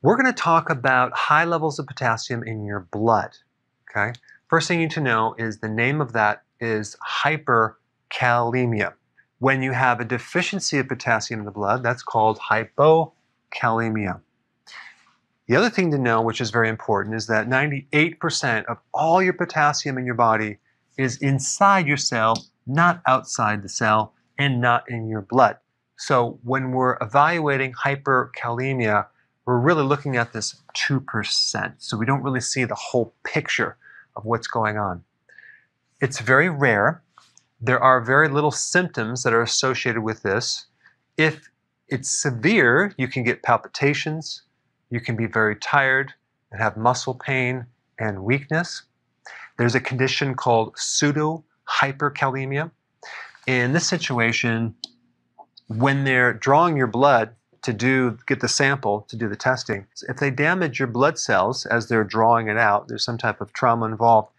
We're going to talk about high levels of potassium in your blood. Okay. First thing you need to know is the name of that is hyperkalemia. When you have a deficiency of potassium in the blood, that's called hypokalemia. The other thing to know, which is very important, is that 98% of all your potassium in your body is inside your cell, not outside the cell, and not in your blood. So when we're evaluating hyperkalemia, we're really looking at this 2%. So we don't really see the whole picture of what's going on. It's very rare. There are very little symptoms that are associated with this. If it's severe, you can get palpitations, you can be very tired and have muscle pain and weakness. There's a condition called pseudo hyperkalemia. In this situation, when they're drawing your blood, to do get the sample to do the testing. If they damage your blood cells as they're drawing it out, there's some type of trauma involved.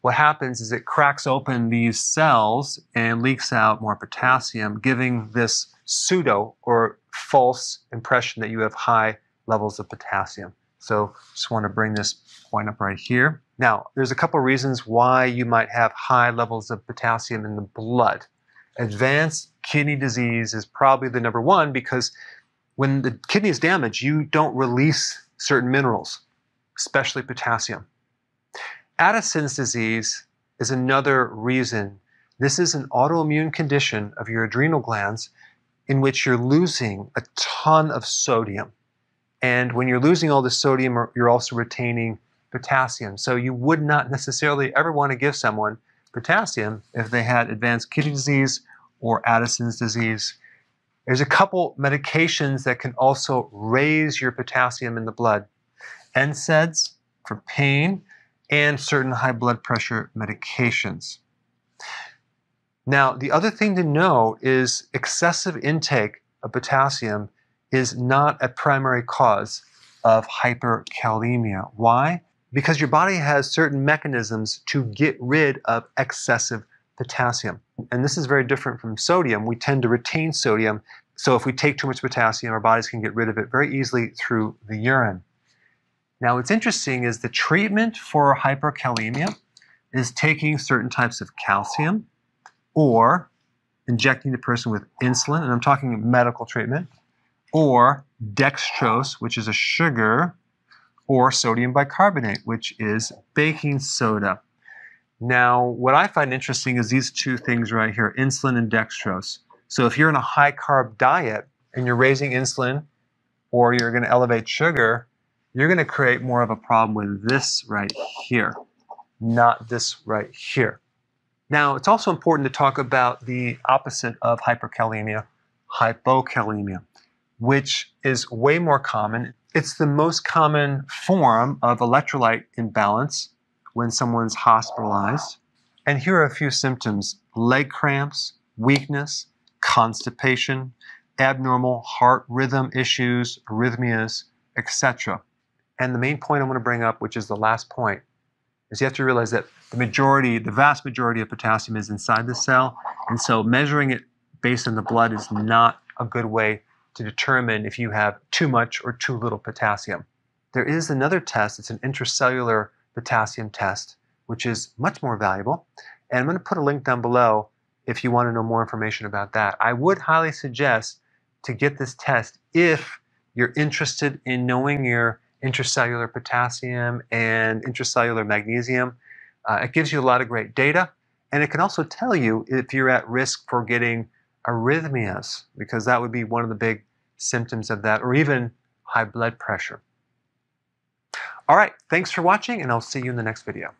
What happens is it cracks open these cells and leaks out more potassium, giving this pseudo or false impression that you have high levels of potassium. So just want to bring this point up right here. Now, there's a couple reasons why you might have high levels of potassium in the blood. Advanced kidney disease is probably the number one because when the kidney is damaged, you don't release certain minerals, especially potassium. Addison's disease is another reason. This is an autoimmune condition of your adrenal glands in which you're losing a ton of sodium. And when you're losing all the sodium, you're also retaining potassium. So you would not necessarily ever want to give someone potassium if they had advanced kidney disease or Addison's disease there's a couple medications that can also raise your potassium in the blood. NSAIDs for pain and certain high blood pressure medications. Now, the other thing to know is excessive intake of potassium is not a primary cause of hyperkalemia. Why? Because your body has certain mechanisms to get rid of excessive potassium. And this is very different from sodium. We tend to retain sodium, so if we take too much potassium, our bodies can get rid of it very easily through the urine. Now, what's interesting is the treatment for hyperkalemia is taking certain types of calcium or injecting the person with insulin, and I'm talking medical treatment, or dextrose, which is a sugar, or sodium bicarbonate, which is baking soda. Now, what I find interesting is these two things right here insulin and dextrose. So, if you're in a high carb diet and you're raising insulin or you're going to elevate sugar, you're going to create more of a problem with this right here, not this right here. Now, it's also important to talk about the opposite of hyperkalemia, hypokalemia, which is way more common. It's the most common form of electrolyte imbalance when someone's hospitalized. And here are a few symptoms leg cramps, weakness, constipation, abnormal heart rhythm issues, arrhythmias, etc. And the main point I want to bring up, which is the last point, is you have to realize that the majority, the vast majority of potassium is inside the cell. And so measuring it based on the blood is not a good way to determine if you have too much or too little potassium. There is another test, it's an intracellular potassium test, which is much more valuable. And I'm going to put a link down below if you want to know more information about that. I would highly suggest to get this test if you're interested in knowing your intracellular potassium and intracellular magnesium. Uh, it gives you a lot of great data, and it can also tell you if you're at risk for getting arrhythmias, because that would be one of the big symptoms of that, or even high blood pressure. All right, thanks for watching, and I'll see you in the next video.